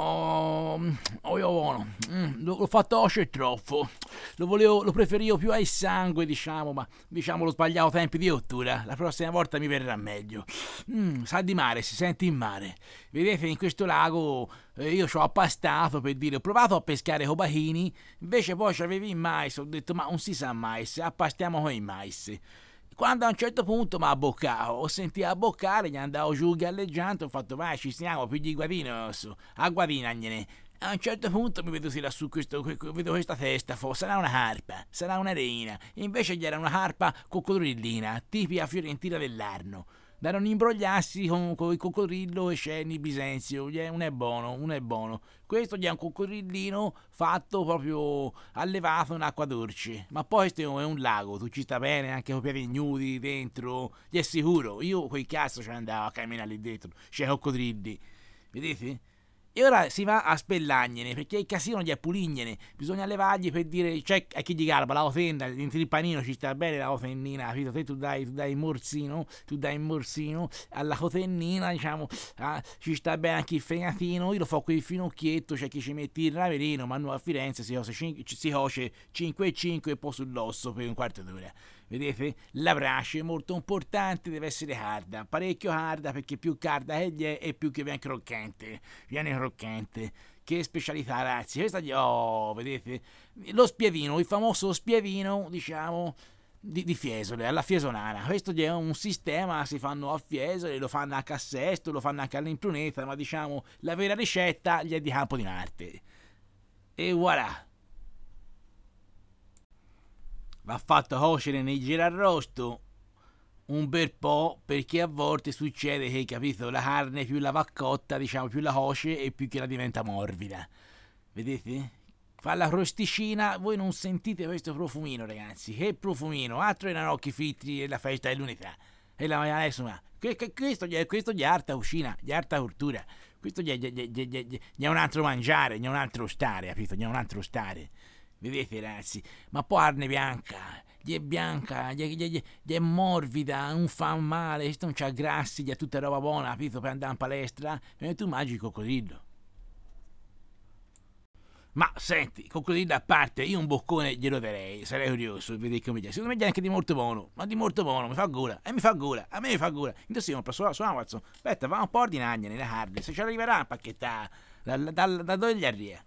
Ehm, oh, oh buono. Mm, l'ho fatto osce troppo. Lo, volevo, lo preferivo più al sangue, diciamo, ma diciamo lo sbagliavo tempi di cottura. La prossima volta mi verrà meglio. Mm, sa di mare, si sente in mare. Vedete, in questo lago eh, io ci ho appastato per dire, ho provato a pescare cobahini, invece poi ci avevi il mais, ho detto, ma non si sa mais, appastiamo con il mais quando a un certo punto mi abboccavo, sentì abboccare, gli andavo giù galleggiando, ho fatto vai ci siamo, più di guadino su, a guadinagnene. A un certo punto mi vedo sì lassù, questo, vedo questa testa, fo, sarà una harpa, sarà una reina. Invece gli era una harpa coccodrillina, tipica fiorentina dell'Arno da non imbrogliarsi con, con il cocorillo e Sceni Bisenzio, uno è buono, uno è buono. Questo gli è un cocorillino fatto proprio allevato in acqua dolce, ma poi questo è un lago, tu ci sta bene anche con piedi nudi dentro, gli è sicuro, io quel cazzo ci andavo a camminare lì dentro, c'è coccodrilli, vedete? E ora si va a spellagnene, perché il casino gli è pulignene, bisogna levargli per dire, cioè a chi gli garba la ofenda, il panino ci sta bene la ofennina, capito? Te tu dai, tu dai morsino, tu dai morsino alla cotennina, diciamo, ah, ci sta bene anche il frenatino, io lo fo con il finocchietto, c'è cioè chi ci mette il raverino, ma a Firenze si coce 5 e 5 e poi sull'osso per un quarto d'ora. Vedete? La brace è molto importante, deve essere carda, parecchio carda perché più carda che gli è e più che viene croccante. Viene croccante. Che specialità, ragazzi. Questa gli... Oh, vedete? Lo spievino, il famoso spievino, diciamo... Di, di, Fiesole, alla Fiesolana. Questo è un sistema, si fanno a Fiesole, lo fanno anche a Sesto, lo fanno anche all'Impruneta, ma diciamo la vera ricetta gli è di Campo di Marte. E voilà! va fatto cuocere nel girarrosto un bel po' perché a volte succede che, capito, la carne più la va cotta, diciamo, più la coce e più che la diventa morbida. Vedete? Fa la crosticina, voi non sentite questo profumino, ragazzi. Che profumino, altro i narocchi fritti e la festa dell'unità. E la maionese, insomma questo, questo gli è alta cucina, gli è cultura. Questo gli è, gli, è, gli, è, gli è un altro mangiare, gli è un altro stare, capito? Gli è un altro stare. Vedete ragazzi, ma poi Arne Bianca, gli è bianca, gli è, gli è, gli è morvida, non fa male, non c'ha grassi, gli è tutta roba buona, capito, per andare in palestra. E eh, tu mangi il coccodrillo. Ma senti, coccodrillo a parte, io un boccone glielo darei, sarei curioso di vedere come gli è. Secondo me è anche di molto buono, ma di molto buono, mi fa gola, e eh, mi fa gola, a me mi fa gola. Intanto si compra su, Amazon, aspetta, va un po' di ordinagne nelle hard, se ci arriverà a pacchetta, da, da, da dove gli arriva?